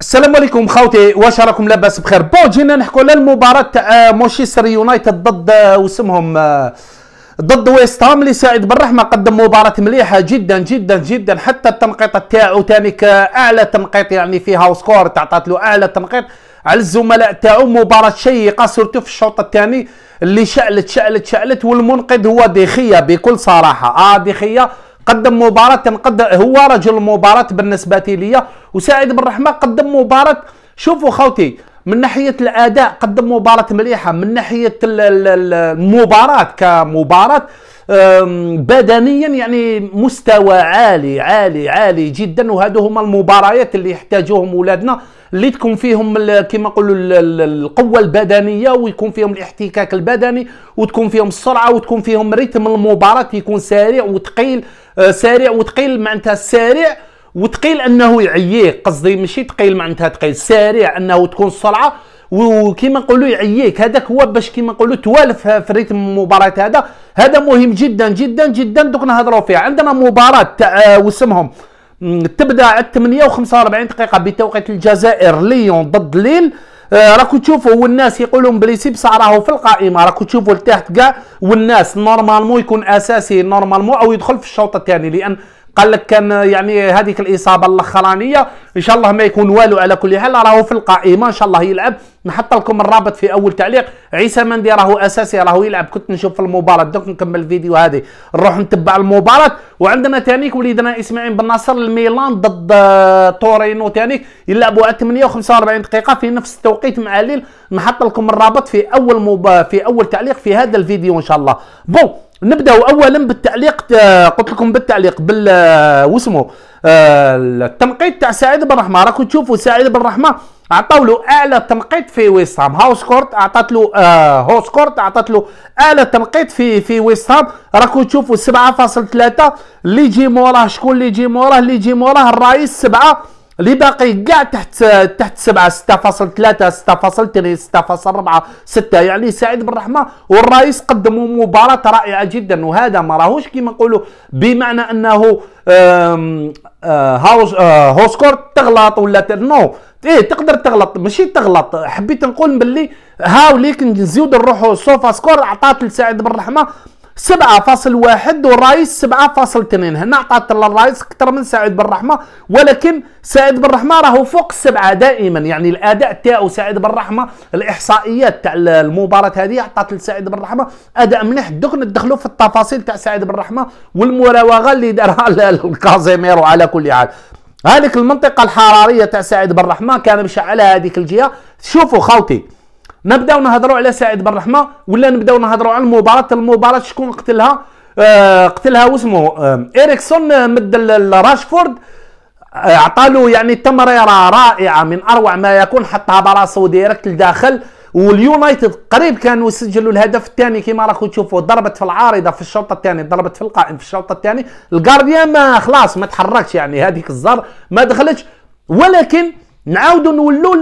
السلام عليكم خوتي واش راكم لاباس بخير بون جينا نحكوا على المباراه تاع آه، مانشستر يونايتد ضد آه، واسمهم آه، ضد ويست هام اللي سعيد بن رحمه قدم مباراه مليحه جدا جدا جدا حتى التنقيط تاعو ثاني اعلى تنقيط يعني فيها سكور تعطات له اعلى تنقيط على الزملاء تاعو مباراه شيقه سورتو في الشوط الثاني اللي شعلت شعلت شعلت والمنقذ هو ديخيا بكل صراحه اه ديخيا قدم مباراة تنقد هو رجل المباراة بالنسبة لي وسعيد بن رحمة قدم مباراة شوفوا خوتي من ناحيه الاداء قدم مباراه مليحه من ناحيه المباراه كمباراه بدنيا يعني مستوى عالي عالي عالي جدا وهذو هما المباريات اللي يحتاجوهم ولادنا اللي تكون فيهم كما نقولوا القوه البدنيه ويكون فيهم الاحتكاك البدني وتكون فيهم السرعه وتكون فيهم رتم المباراه يكون سريع وثقيل أه، سريع وثقيل معناتها سريع وثقيل انه يعييك قصدي ماشي ثقيل معناتها ثقيل سريع انه تكون السرعه وكيما نقولوا يعييك هذاك هو باش كيما نقولوا توالف في ريتم المباراه هذا هذا مهم جدا جدا جدا دوك نهضروا فيه عندنا مباراه تاع آه، وسمهم تبدا على 8 و45 دقيقه بتوقيت الجزائر ليون ضد ليل آه راكو تشوفوا والناس يقولون بليسي بصح راهو في القائمه راكو تشوفوا لتحت كاع والناس نورمالمون يكون اساسي نورمالمون او يدخل في الشوط الثاني لان قال لك كان يعني هذيك الاصابه الاخرانيه ان شاء الله ما يكون والو على كل حال راهو في القائمه ان شاء الله يلعب نحط لكم الرابط في اول تعليق عيسى مندي راهو اساسي راهو يلعب كنت نشوف في المباراه دوك نكمل الفيديو هذه نروح نتبع المباراه وعندنا تانيك وليدنا اسماعيل بن ناصر الميلان ضد آه، تورينو تانيك يلعبوا على 8 و45 دقيقه في نفس التوقيت مع الليل نحط لكم الرابط في اول مب... في اول تعليق في هذا الفيديو ان شاء الله بون نبدا اولا بالتعليق قلت لكم بالتعليق بال واسمه آه، التنقيط تاع سعيد بن رحمه راكم تشوفوا سعيد بن رحمه عطاو له اعلى تنقيط في ويست هاوس كورت عطات له آه هاوس كورت عطات له اعلى تنقيط في في ويست راكم تشوفوا 7.3 اللي يجي موراه شكون اللي يجي موراه اللي يجي موراه الرئيس 7 اللي باقي كاع تحت تحت 7 6.3 6.2 6.4 6 يعني سعيد بن بالرحمه والرئيس قدموا مباراه رائعه جدا وهذا ما راهوش كيما نقولوا بمعنى انه آه، هاوس هوسكور آه، تغلط ولا نو ايه تقدر تغلط ماشي تغلط حبيت نقول باللي هاو ليك نزيدو نروحو سوفا سكور عطات لسعيد بن بالرحمه سبعة فاصل واحد والرايس سبعة فاصل اثنين هنا عطات للرايس أكثر من سعيد بن رحمة ولكن سعيد بن رحمة راهو فوق السبعة دائما يعني الأداء تاعو سعيد بن رحمة الإحصائيات تاع المباراة هذه عطات لسعيد بن رحمة أداء مليح دوك ندخلوا في التفاصيل تاع سعيد بن رحمة والمراوغة اللي دارها الكازيميرو على كل حال هذيك المنطقة الحرارية تاع سعيد بن رحمة كان مشعلها هذيك الجهة شوفوا خوتي ما نهضروا على سعيد بن رحمه ولا نبداو نهضروا على المباراه المباراه شكون قتلها آه قتلها واسمو آه اريكسون آه، مد آه عطالو يعني تمريره رائعه من اروع ما يكون حطها براسو ديريكت لداخل واليونايتد قريب كانوا سجلوا الهدف الثاني كما راكم تشوفوا ضربت في العارضه في الشوط الثاني ضربت في القائم في الشوط الثاني الغارديان آه، ما خلاص ما تحركش يعني هذيك الزر ما دخلتش ولكن نعاودوا نولوا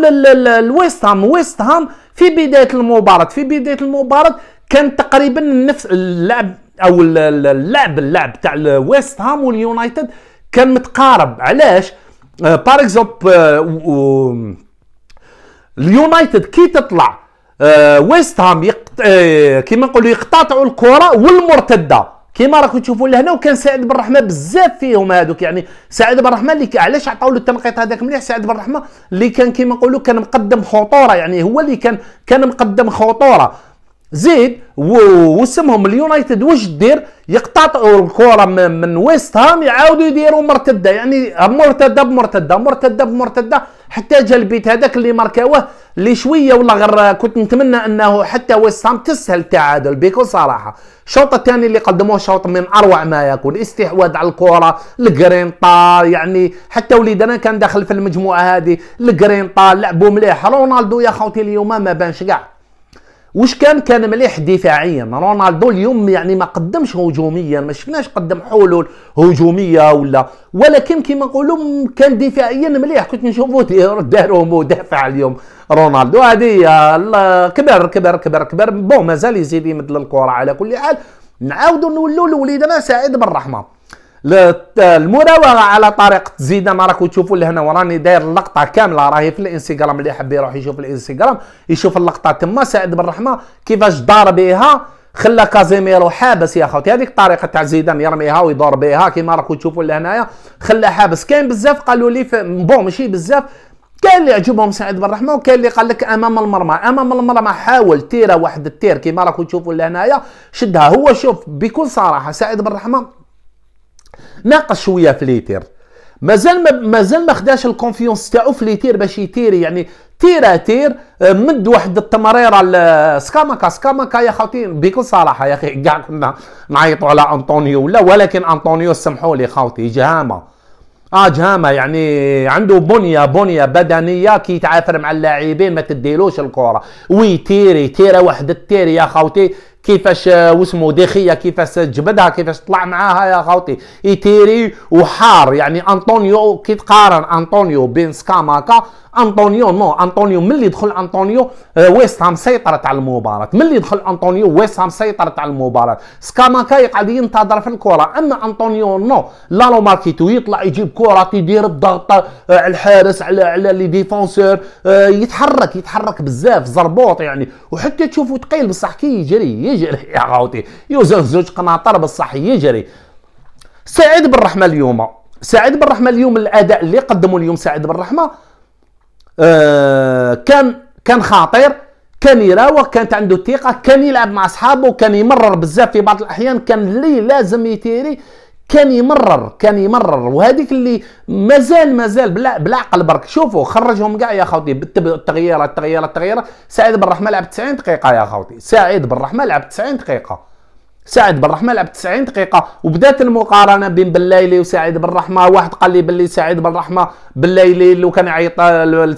لويست هام ويست هام في بدايه المباراه في بدايه المباراه كان تقريبا نفس اللعب او اللعب اللعب تاع ويست هام واليونايتد كان متقارب علاش بار اكزومبل اليونايتد كي تطلع ويست آه، هام آه، كيما نقولوا يقتطعوا الكره والمرتده كيما راكم تشوفوا لهنا وكان سعد بن رحمه بزاف فيهم هذوك يعني سعد بن رحمه اللي علاش عطاو له التنقيط هذاك مليح سعد بن رحمه اللي كان كيما نقولوا كان مقدم خطوره يعني هو اللي كان كان مقدم خطوره زيد وسمهم اليونايتد واش دير يقطعوا الكره من ويست هام يعاودوا يديروا مرتده يعني مرتده بمرتده مرتده بمرتده حتى جا البيت هذاك اللي ماركاوه اللي شويه والله غير كنت نتمنى انه حتى ويست تسهل التعادل بكل صراحه الشوط الثاني اللي قدموه شوط من اروع ما يكون استحواذ على الكره الجرينطا يعني حتى وليدنا كان داخل في المجموعه هذه الجرينطا لعبوا مليح رونالدو يا خوتي اليوم ما بانش كاع واش كان كان مليح دفاعيا رونالدو اليوم يعني ما قدمش هجوميا ما شفناش قدم حلول هجوميه ولا ولكن كما نقولوا كان دفاعيا مليح كنت نشوفوا داروا مدافع اليوم رونالدو هذه كبر كبر كبر كبر بون مازال يزيد يمد الكره على كل حال نعاودوا نولوا لوليدنا سعيد بالرحمه المراوغه على طريقه زيدان ما راكم تشوفوا لهنا وراني داير اللقطه كامله راهي في الانستغرام اللي يحب يروح يشوف الانستغرام يشوف اللقطه تما سعد بن رحمه كيفاش دار بها خلى كازيميرو حابس يا خوتي هذيك الطريقه تاع زيدان يرميها ويدور بها كيما راكم تشوفوا لهنايا خلى حابس كاين بزاف قالوا لي بون ماشي بزاف كاين اللي عجبهم سعد بن رحمه وكاين اللي قال لك امام المرمى امام المرمى حاول تيره واحد التير كيما راكم تشوفوا لهنايا شدها هو شوف بكل صراحه سعد بن رحمه ناقص شويه في ليتير مازال ما مازال ما خداش الكونفيونس تاعو في ليتير باش يتيري يعني تيرا تير آه، مد واحد التمريره سكاماكا سكاماكا يا خوتي بكل صراحه يا اخي كاع كنا نعيطوا على انطونيو ولا ولكن انطونيو سمحوا لي خوتي جهامه اه جهامه يعني عنده بنيه بنيه بدنيه كي يتعافر مع اللاعبين ما تديلوش الكره وي تيري تيرا واحد التيري يا خوتي كيفاش وسمو دخيه كيفاش جبدها كيفاش طلع معاها يا خوتي ايتيري وحار يعني انطونيو كي تقارن انطونيو بين سكاماكا انطونيو نو انطونيو ملي دخل آه، انطونيو ويست هام سيطرت على المباراه ملي دخل انطونيو ويست هام سيطرت على المباراه سكاماكا يقعد ينتظر في الكره اما انطونيو نو لا لو ماركيتو يطلع يجيب كره تيدير الضغط آه، على الحارس على على لي ديفونسور آه، يتحرك يتحرك بزاف زربوط يعني وحتى تشوفو ثقيل بصح كي يجري يجري يا غاوتي يوزن زوج قناطر بصح يجري سعيد بالرحمه اليوم سعيد بالرحمه اليوم الاداء اللي قدمه اليوم سعيد بالرحمه آه، كان كان خطير كان يراوغ كانت عنده الثقه كان يلعب مع اصحابه كان يمرر بزاف في بعض الاحيان كان اللي لازم يتيري كان يمرر كان يمرر وهذيك اللي مازال مازال بلا بالعقل برك شوفوا خرجهم كاع يا خوتي بالتغييرات التغييرات التغييرات سعيد بن رحمه لعب 90 دقيقه يا خوتي سعيد بن رحمه لعب 90 دقيقه سعد بن رحمه لعب 90 دقيقه وبدات المقارنه بين بلايلي وسعيد بن رحمه واحد قال لي بلي سعيد بن رحمه بلايلي لو كان يعيط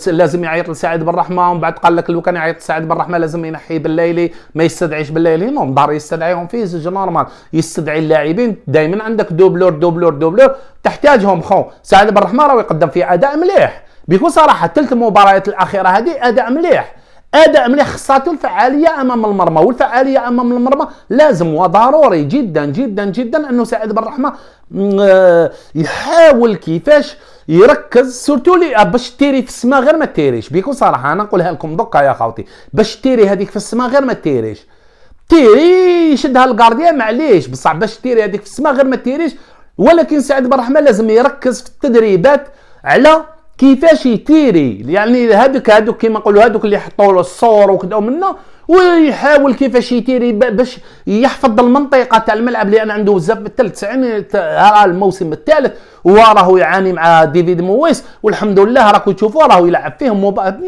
لازم يعيط لسعيد بن رحمه ومن بعد قال لك لو كان يعيط لسعيد بن رحمه لازم ينحي بلايلي ما يستدعيش بلايلي نو دار يستدعيهم فيه زوج نورمال يستدعي اللاعبين دائما عندك دوبلور دوبلور دوبلور تحتاجهم خو سعيد بن رحمه راه يقدم في اداء مليح بكل صراحه ثلاث مباريات الاخيره هذه اداء مليح اداء ملي خصاتو الفعاليه امام المرمى والفعاليه امام المرمى لازم وضروري جدا جدا جدا انه سعيد بن رحمه آه، يحاول كيفاش يركز سورتو لي آه، باش تيري في السما غير ما تيريش بيكون صراحه انا نقولها لكم دوكا يا خوتي باش تيري هذيك في السما غير ما تيريش تيري يشدها الكارديان معليش بصح باش تيري هذيك في السما غير ما تيريش ولكن سعيد بن رحمه لازم يركز في التدريبات على كيفاش يتيري يعني هذوك هذوك كيما نقولوا هذوك اللي يحطوا له الصور وكذا ومنه ويحاول كيفاش يتيري باش يحفظ المنطقه تاع الملعب لان عنده بزاف بالثلث 90 الموسم الثالث وراه يعاني مع ديفيد مويس والحمد لله راكم تشوفوا راه يلعب فيهم مباراه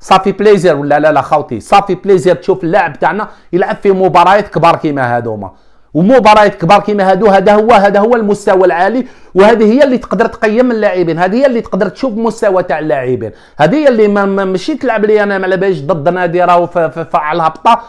صافي بليزير ولا لا لا خوتي صافي بليزير تشوف اللاعب تاعنا يلعب في مباريات كبار كيما هذوما ومباريات كبار كيما هادو هذا هو هذا هو المستوى العالي وهذه هي اللي تقدر تقيم اللاعبين هذه هي اللي تقدر تشوف مستوى تاع اللاعبين هذه هي اللي ما ماشي تلعب لي انا على باليش ضد نادي راهو فعل هبطه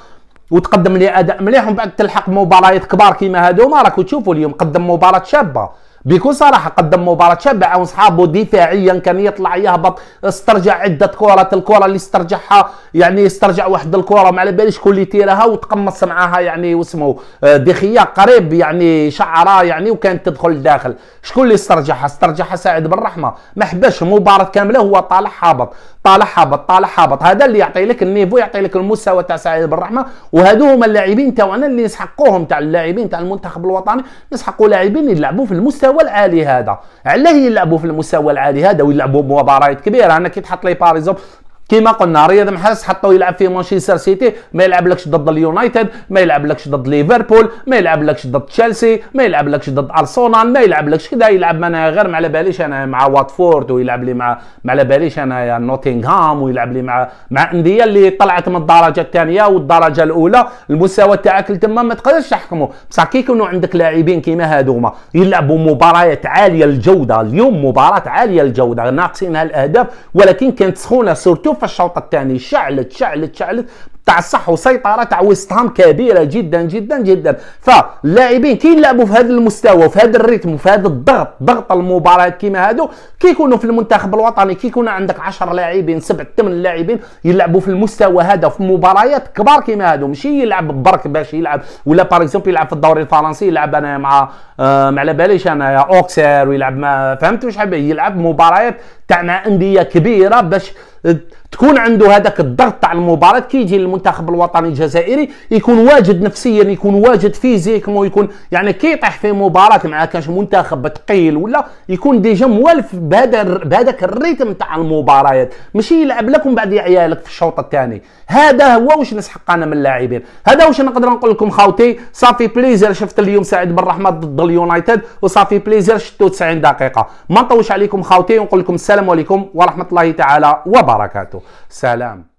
وتقدم لي اداء مليح ومن بعد تلحق مباريات كبار كيما هادو ما راكو تشوفوا اليوم قدم مباراه شابه بيكون صراحه قدم مباراه شابعه واصحابه دفاعيا كان يطلع يهبط استرجع عده كرات الكره اللي استرجعها يعني استرجع واحد الكره ما على باليش شكون اللي تيرها وتقمص معاها يعني واسمه آه، دخية قريب يعني شعرها يعني وكانت تدخل لداخل شكون اللي استرجعها استرجعها سعد بن رحمه ما حبش مباراه كامله هو طالع هابط طالع هابط طالع هابط هذا اللي يعطي لك النيفو يعطي لك المستوى تاع سعيد بن رحمه وهذو هما اللاعبين تاعنا اللي نسحقوهم تاع اللاعبين تاع المنتخب الوطني نسحقوا لاعبين يلعبوا في المستوى المستوى العالي هذا علاه يلعبوا في المستوى العالي هذا ويلعبوا بمباريات كبيره انا كي تحط لي باريزوم كيما قلنا رياض محرز حتى يلعب في مانشستر سيتي ما يلعبلكش ضد اليونايتد ما يلعبلكش ضد ليفربول ما يلعبلكش ضد تشيلسي ما يلعبلكش ضد ارسنال ما يلعبلكش كذا يلعب انا غير ما على باليش انا مع واتفورد ويلعب لي مع ما على باليش انا نوتنغهام ويلعب لي مع مع انديه اللي طلعت من الدرجه الثانيه والدرجه الاولى المستوى تاعك تما ما تقدرش تحكمه بصح كي يكونوا عندك لاعبين كيما هذوما يلعبوا مباريات عاليه الجوده اليوم مباراه عاليه الجوده ناقصينها الاهداف ولكن كانت سخونه سورتو شوف الشوط الثاني شعلت شعلت شعلت تاع الصح وسيطره تاع وستهام كبيره جدا جدا جدا فاللاعبين كي يلعبوا في هذا المستوى وفي هذا الريتم وفي هذا الضغط ضغط المباريات كيما هادو كي يكونوا في المنتخب الوطني كي يكون عندك 10 لاعبين 7 8 لاعبين يلعبوا في المستوى هذا في مباريات كبار كيما هادو ماشي يلعب برك باش يلعب ولا باغ اكزومبل يلعب في الدوري الفرنسي يلعب انا مع آه، ما على باليش انا اوكسير ويلعب ما فهمت شحال يلعب مباريات تاع مع انديه كبيره باش آه، تكون عنده هذاك الضغط تاع المباراه كي يجي المنتخب الوطني الجزائري يكون واجد نفسيا يكون واجد فيزيكمون يكون يعني كي يطيح في مباراه مع كاش منتخب ثقيل ولا يكون ديجا موالف بهذا بهذاك الريتم تاع المباريات ماشي يلعب لكم بعد عيالك في الشوط الثاني هذا هو واش نسحق انا من اللاعبين هذا واش نقدر نقول لكم خاوتي صافي بليزير شفت اليوم سعيد بن رحمه ضد اليونايتد وصافي بليزير شفتو 90 دقيقه ما نطولش عليكم خاوتي ونقول لكم السلام عليكم ورحمه الله تعالى وبركاته سلام